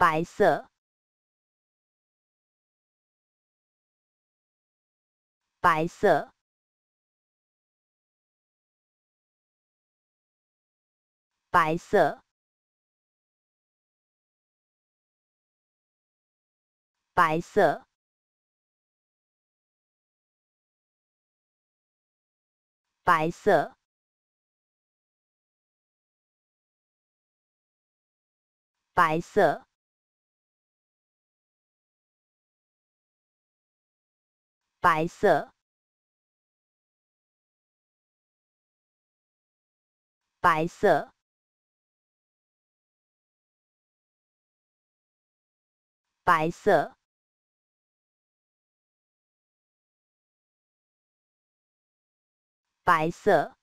白色，白色，白色，白色，白色，白色。白色，白色，白色，白色。